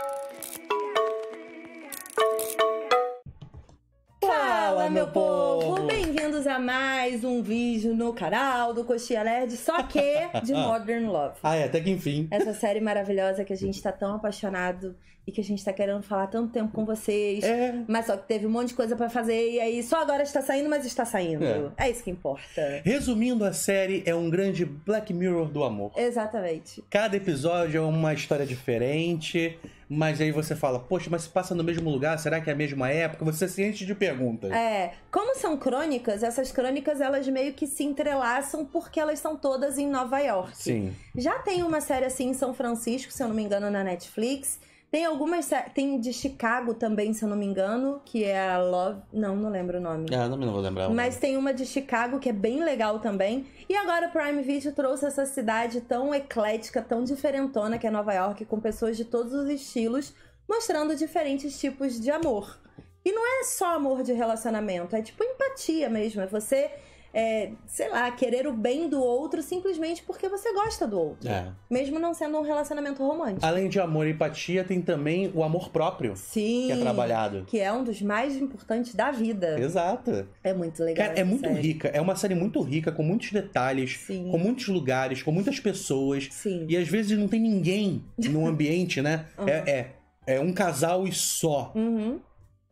Thank you. Olá, meu povo! povo. Bem-vindos a mais um vídeo no canal do Coxinha Nerd, só que de Modern Love. Ah, é, até que enfim. Essa série maravilhosa que a gente tá tão apaixonado e que a gente tá querendo falar tanto tempo com vocês. É. Mas só que teve um monte de coisa para fazer e aí só agora está saindo, mas está saindo. É. é. isso que importa. Resumindo, a série é um grande Black Mirror do amor. Exatamente. Cada episódio é uma história diferente, mas aí você fala, poxa, mas se passa no mesmo lugar, será que é a mesma época? Você se enche de perguntas. É. É, como são crônicas, essas crônicas elas meio que se entrelaçam porque elas são todas em Nova York. Sim. Já tem uma série assim em São Francisco, se eu não me engano, na Netflix. Tem algumas. Tem de Chicago também, se eu não me engano, que é a Love. Não, não lembro o nome. Ah, não, não vou lembrar. Mas tem uma de Chicago que é bem legal também. E agora o Prime Video trouxe essa cidade tão eclética, tão diferentona que é Nova York, com pessoas de todos os estilos, mostrando diferentes tipos de amor. E não é só amor de relacionamento, é tipo empatia mesmo. É você, é, sei lá, querer o bem do outro simplesmente porque você gosta do outro. É. Mesmo não sendo um relacionamento romântico. Além de amor e empatia, tem também o amor próprio. Sim, que é trabalhado. Que é um dos mais importantes da vida. Exato. É muito legal. Cara, é muito série. rica. É uma série muito rica, com muitos detalhes, Sim. com muitos lugares, com muitas pessoas. Sim. E às vezes não tem ninguém no ambiente, né? uhum. é, é, é um casal e só. Uhum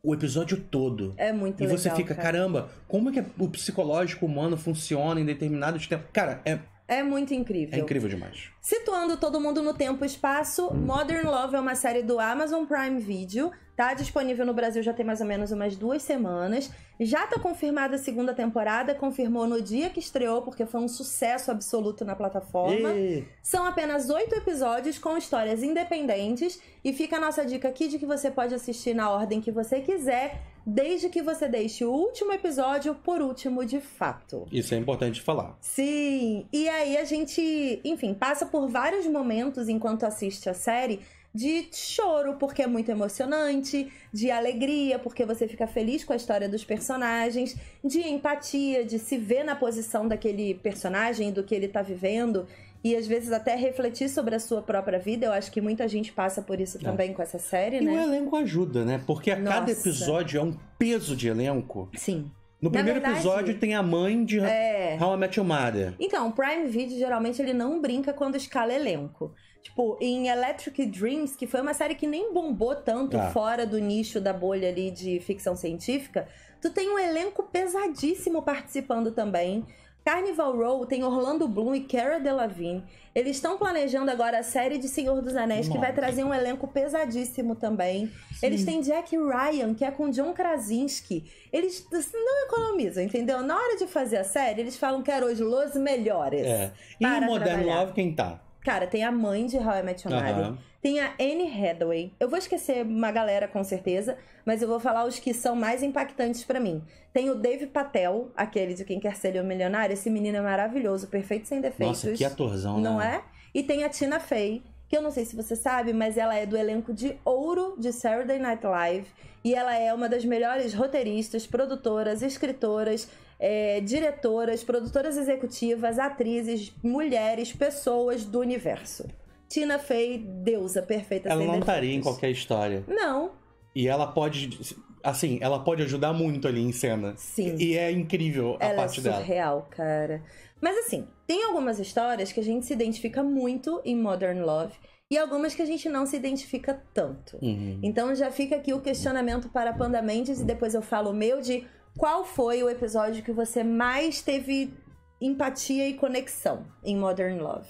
o episódio todo. É muito e legal. E você fica, cara. caramba, como é que o psicológico humano funciona em determinados tempos? Cara, é é muito incrível. É incrível demais. Situando todo mundo no tempo e espaço, Modern Love é uma série do Amazon Prime Video. Tá disponível no Brasil já tem mais ou menos umas duas semanas. Já tá confirmada a segunda temporada, confirmou no dia que estreou, porque foi um sucesso absoluto na plataforma. E... São apenas oito episódios com histórias independentes. E fica a nossa dica aqui de que você pode assistir na ordem que você quiser desde que você deixe o último episódio por último de fato. Isso é importante falar. Sim, e aí a gente, enfim, passa por vários momentos enquanto assiste a série de choro, porque é muito emocionante, de alegria, porque você fica feliz com a história dos personagens, de empatia, de se ver na posição daquele personagem, do que ele tá vivendo e às vezes até refletir sobre a sua própria vida. Eu acho que muita gente passa por isso também com essa série, e né? E o elenco ajuda, né? Porque a Nossa. cada episódio é um peso de elenco. Sim. No primeiro verdade, episódio tem a mãe de é... How I Met Your Mother. Então, o Prime Video geralmente ele não brinca quando escala elenco. Tipo, em Electric Dreams, que foi uma série que nem bombou tanto ah. fora do nicho da bolha ali de ficção científica, tu tem um elenco pesadíssimo participando também. Carnival Row tem Orlando Bloom e Cara Delevingne. Eles estão planejando agora a série de Senhor dos Anéis, Nossa. que vai trazer um elenco pesadíssimo também. Sim. Eles têm Jack Ryan, que é com John Krasinski. Eles assim, não economizam, entendeu? Na hora de fazer a série, eles falam que é eram os los melhores. É. E o Modern trabalhar. Love, quem tá? Cara, tem a mãe de How I Met Your Mother. Uhum. Tem a Anne Hathaway. Eu vou esquecer uma galera com certeza, mas eu vou falar os que são mais impactantes para mim. Tem o Dave Patel, aquele de Quem Quer Ser um Milionário. Esse menino é maravilhoso, perfeito sem defeitos. Nossa, que atorzão, Não né? é? E tem a Tina Fey, que eu não sei se você sabe, mas ela é do elenco de ouro de Saturday Night Live. E ela é uma das melhores roteiristas, produtoras, escritoras é, diretoras, produtoras executivas, atrizes, mulheres, pessoas do universo. Tina Fey, deusa perfeita. Ela não estaria em qualquer história. Não. E ela pode assim, ela pode ajudar muito ali em cena. Sim. E é incrível a ela é parte é dela. É surreal, cara. Mas assim, tem algumas histórias que a gente se identifica muito em Modern Love e algumas que a gente não se identifica tanto. Uhum. Então já fica aqui o questionamento para Panda Mendes e depois eu falo o meu de qual foi o episódio que você mais teve empatia e conexão em Modern Love?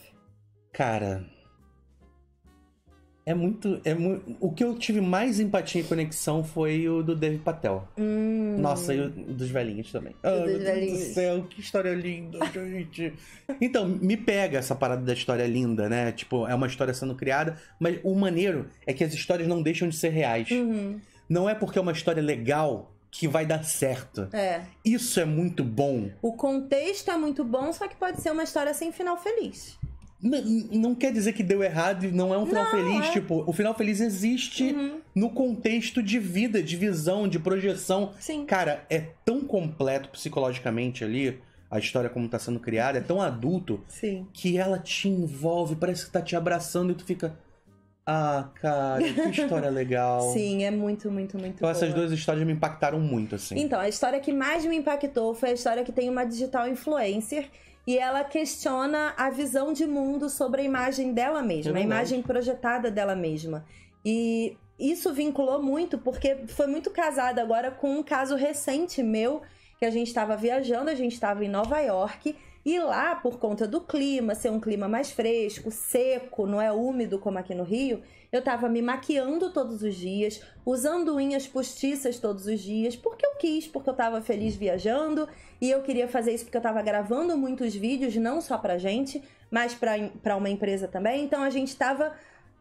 Cara, é muito, é O que eu tive mais empatia e conexão foi o do Dave Patel. Hum. Nossa, e o dos velhinhos também. Oh, dos meu velhinhos. Deus do céu, que história linda, gente. então, me pega essa parada da história linda, né? Tipo, é uma história sendo criada, mas o maneiro é que as histórias não deixam de ser reais. Uhum. Não é porque é uma história legal que vai dar certo. É. Isso é muito bom. O contexto é muito bom, só que pode ser uma história sem final feliz. Não, não quer dizer que deu errado e não é um final não, feliz. É... Tipo, o final feliz existe uhum. no contexto de vida, de visão, de projeção. Sim. Cara, é tão completo psicologicamente ali, a história como tá sendo criada, é tão adulto, Sim. que ela te envolve, parece que tá te abraçando e tu fica ah, cara, que história legal. Sim, é muito, muito, muito Então, boa. essas duas histórias me impactaram muito, assim. Então, a história que mais me impactou foi a história que tem uma digital influencer e ela questiona a visão de mundo sobre a imagem dela mesma, é a imagem projetada dela mesma. E isso vinculou muito, porque foi muito casada agora com um caso recente meu, que a gente estava viajando, a gente estava em Nova York e lá, por conta do clima, ser um clima mais fresco, seco, não é úmido como aqui no Rio, eu tava me maquiando todos os dias, usando unhas postiças todos os dias, porque eu quis, porque eu tava feliz viajando e eu queria fazer isso porque eu tava gravando muitos vídeos, não só pra gente, mas para uma empresa também. Então a gente tava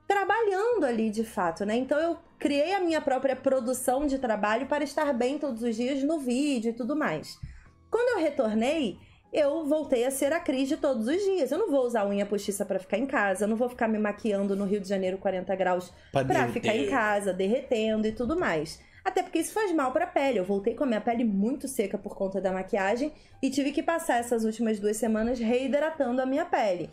trabalhando ali de fato, né? Então eu criei a minha própria produção de trabalho para estar bem todos os dias no vídeo e tudo mais. Quando eu retornei, eu voltei a ser a Cris de todos os dias. Eu não vou usar unha postiça para ficar em casa, eu não vou ficar me maquiando no Rio de Janeiro 40 graus para ficar em casa, derretendo e tudo mais. Até porque isso faz mal para a pele. Eu voltei com a minha pele muito seca por conta da maquiagem e tive que passar essas últimas duas semanas reidratando a minha pele.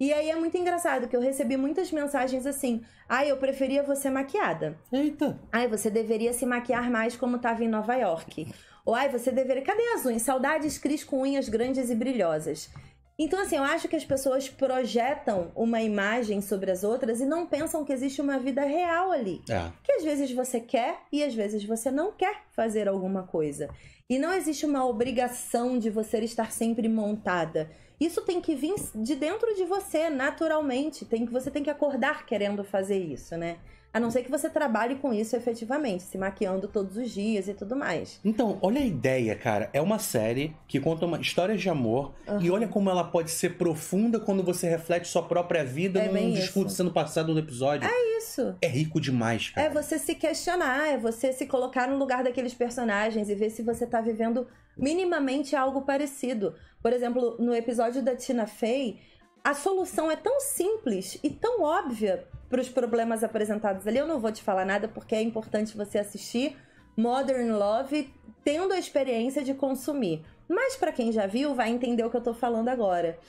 E aí é muito engraçado que eu recebi muitas mensagens assim: "Ah, eu preferia você maquiada". Eita. "Ai, você deveria se maquiar mais como estava em Nova York". Ou, você deveria. Cadê as unhas? Saudades Cris com unhas grandes e brilhosas. Então, assim, eu acho que as pessoas projetam uma imagem sobre as outras e não pensam que existe uma vida real ali. É. Que às vezes você quer e às vezes você não quer fazer alguma coisa. E não existe uma obrigação de você estar sempre montada. Isso tem que vir de dentro de você, naturalmente. Tem que você tem que acordar querendo fazer isso, né? A não ser que você trabalhe com isso efetivamente, se maquiando todos os dias e tudo mais. Então, olha a ideia, cara. É uma série que conta uma história de amor uhum. e olha como ela pode ser profunda quando você reflete sua própria vida é num discurso sendo passado no episódio. É isso. É rico demais, é cara. É você se questionar, é você se colocar no lugar daqueles personagens e ver se você tá vivendo minimamente algo parecido. Por exemplo, no episódio da Tina Fey, a solução é tão simples e tão óbvia para os problemas apresentados ali. Eu não vou te falar nada porque é importante você assistir Modern Love tendo a experiência de consumir. Mas para quem já viu, vai entender o que eu estou falando agora.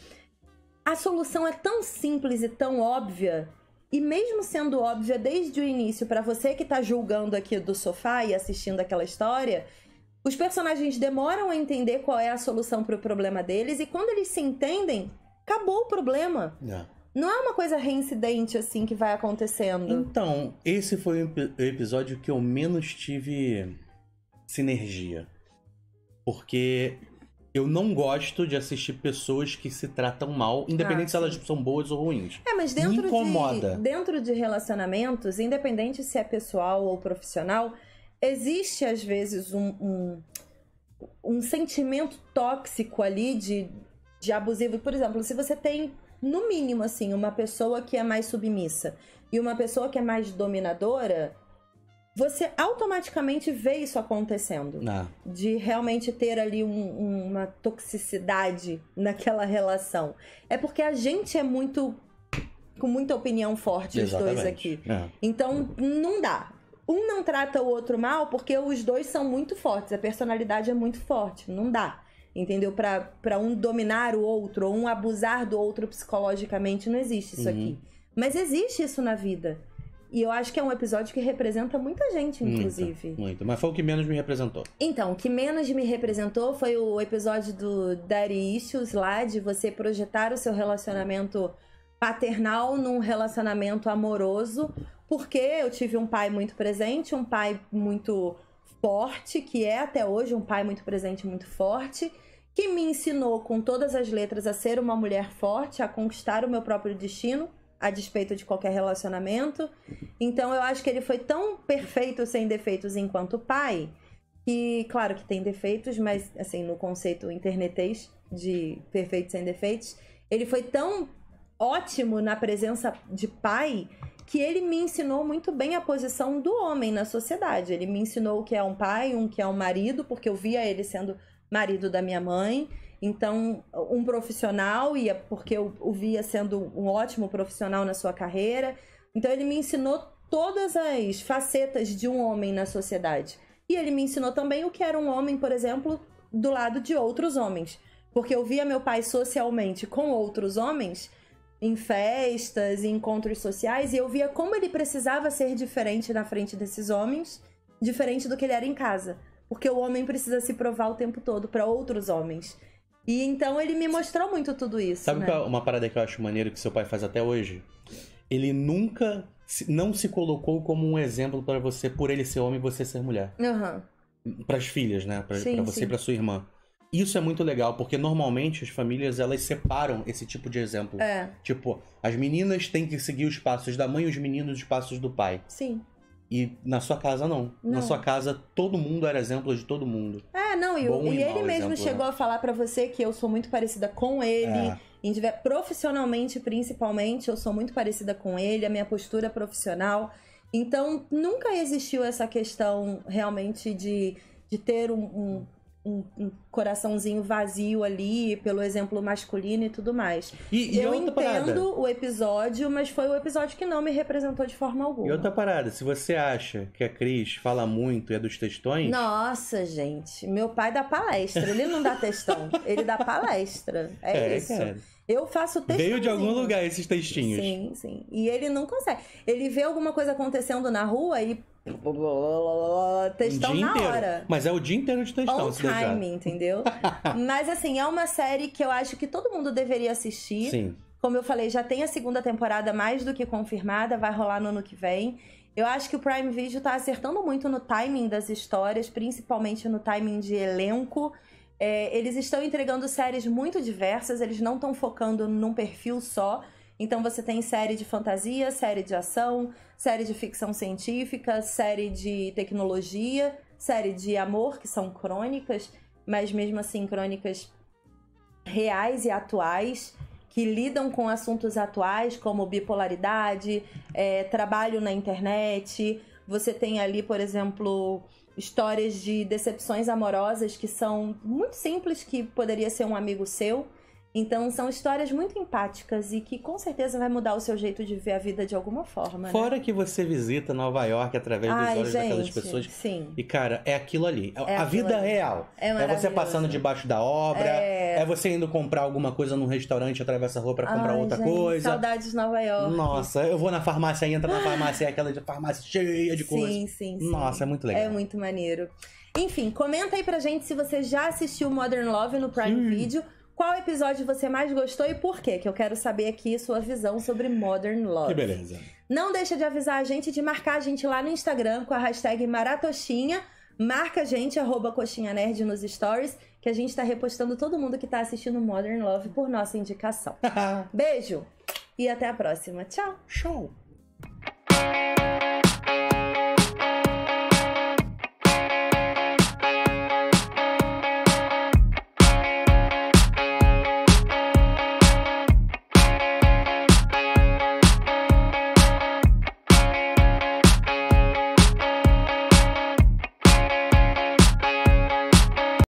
A solução é tão simples e tão óbvia, e mesmo sendo óbvia desde o início para você que está julgando aqui do sofá e assistindo aquela história, os personagens demoram a entender qual é a solução para o problema deles e quando eles se entendem, acabou o problema. É. Não é uma coisa reincidente assim que vai acontecendo. Então, esse foi o episódio que eu menos tive sinergia. Porque eu não gosto de assistir pessoas que se tratam mal, independente ah, se elas são boas ou ruins. É, mas dentro Me incomoda. de dentro de relacionamentos, independente se é pessoal ou profissional, existe às vezes um, um, um sentimento tóxico ali de de abusivo. Por exemplo, se você tem, no mínimo, assim, uma pessoa que é mais submissa e uma pessoa que é mais dominadora, você automaticamente vê isso acontecendo. Ah. De realmente ter ali um, uma toxicidade naquela relação. É porque a gente é muito. com muita opinião forte, Exatamente. os dois aqui. É. Então, não dá. Um não trata o outro mal porque os dois são muito fortes, a personalidade é muito forte, não dá entendeu? Para um dominar o outro, ou um abusar do outro psicologicamente, não existe isso uhum. aqui. Mas existe isso na vida. E eu acho que é um episódio que representa muita gente, inclusive. Muito, muito. mas foi o que menos me representou. Então, o que menos me representou foi o episódio do Daddy Issues lá, de você projetar o seu relacionamento paternal num relacionamento amoroso, porque eu tive um pai muito presente, um pai muito forte, que é até hoje um pai muito presente, muito forte que me ensinou com todas as letras a ser uma mulher forte, a conquistar o meu próprio destino, a despeito de qualquer relacionamento. Então eu acho que ele foi tão perfeito sem defeitos enquanto pai, que claro que tem defeitos, mas assim, no conceito internetês de perfeito sem defeitos, ele foi tão ótimo na presença de pai que ele me ensinou muito bem a posição do homem na sociedade. Ele me ensinou o que é um pai, um que é um marido, porque eu via ele sendo marido da minha mãe. Então, um profissional, e porque eu o via sendo um ótimo profissional na sua carreira. Então, ele me ensinou todas as facetas de um homem na sociedade. E ele me ensinou também o que era um homem, por exemplo, do lado de outros homens. Porque eu via meu pai socialmente com outros homens, em festas, em encontros sociais, e eu via como ele precisava ser diferente na frente desses homens, diferente do que ele era em casa. Porque o homem precisa se provar o tempo todo para outros homens. E então ele me mostrou muito tudo isso. Sabe né? É uma parada que eu acho maneiro que seu pai faz até hoje? Ele nunca não se colocou como um exemplo para você, por ele ser homem e você ser mulher. Uhum. Para as filhas, né? Para você e para sua irmã. Isso é muito legal, porque normalmente as famílias elas separam esse tipo de exemplo. É. Tipo, as meninas têm que seguir os passos da mãe e os meninos os passos do pai. Sim. E na sua casa, não. não. Na sua casa, todo mundo era exemplo de todo mundo. É não, e, e, ele mesmo exemplo, né? chegou né? a falar para você que eu sou muito parecida com ele. É. Tiver, profissionalmente, principalmente, eu sou muito parecida com ele, a minha postura profissional. Então, nunca existiu essa questão realmente de, de ter um, um um, um, coraçãozinho vazio ali, pelo exemplo masculino e tudo mais. E, e eu entendo parada. o episódio, mas foi o episódio que não me representou de forma alguma. E outra parada, se você acha que a Cris fala muito e é dos textões. Nossa, gente, meu pai dá palestra, ele não dá textão, ele dá palestra. É, é isso. Cara. Eu faço textinho. Veio de algum lugar esses textinhos. Sim, sim. E ele não consegue. Ele vê alguma coisa acontecendo na rua e. Textão na inteiro. hora. Mas é o dia inteiro de textão. On time, timing, entendeu? Mas assim, é uma série que eu acho que todo mundo deveria assistir. Sim. Como eu falei, já tem a segunda temporada mais do que confirmada, vai rolar no ano que vem. Eu acho que o Prime Video tá acertando muito no timing das histórias, principalmente no timing de elenco. É, eles estão entregando séries muito diversas, eles não estão focando num perfil só. Então você tem série de fantasia, série de ação, série de ficção científica, série de tecnologia, série de amor, que são crônicas, mas mesmo assim crônicas reais e atuais, que lidam com assuntos atuais como bipolaridade, é, trabalho na internet. Você tem ali, por exemplo, histórias de decepções amorosas que são muito simples, que poderia ser um amigo seu, então são histórias muito empáticas e que com certeza vai mudar o seu jeito de ver a vida de alguma forma. Né? Fora né? que você visita Nova York através Ai, dos olhos gente, daquelas pessoas. Sim. E cara, é aquilo ali. É, é a aquilo vida ali. real. É, é você passando debaixo da obra. É... é... você indo comprar alguma coisa num restaurante, através da rua para comprar Ai, outra gente, coisa. Saudades de Nova York. Nossa, eu vou na farmácia, e entra na farmácia, é aquela de farmácia cheia de coisas. Sim, sim, sim. Nossa, é muito legal. É muito maneiro. Enfim, comenta aí pra gente se você já assistiu Modern Love no Prime sim. Video qual episódio você mais gostou e por quê? Que eu quero saber aqui sua visão sobre Modern Love. Que beleza. Não deixa de avisar a gente de marcar a gente lá no Instagram com a hashtag Maratoxinha. Marca a gente, arroba Coxinha Nerd nos stories, que a gente está repostando todo mundo que está assistindo Modern Love por nossa indicação. Beijo e até a próxima. Tchau. Show.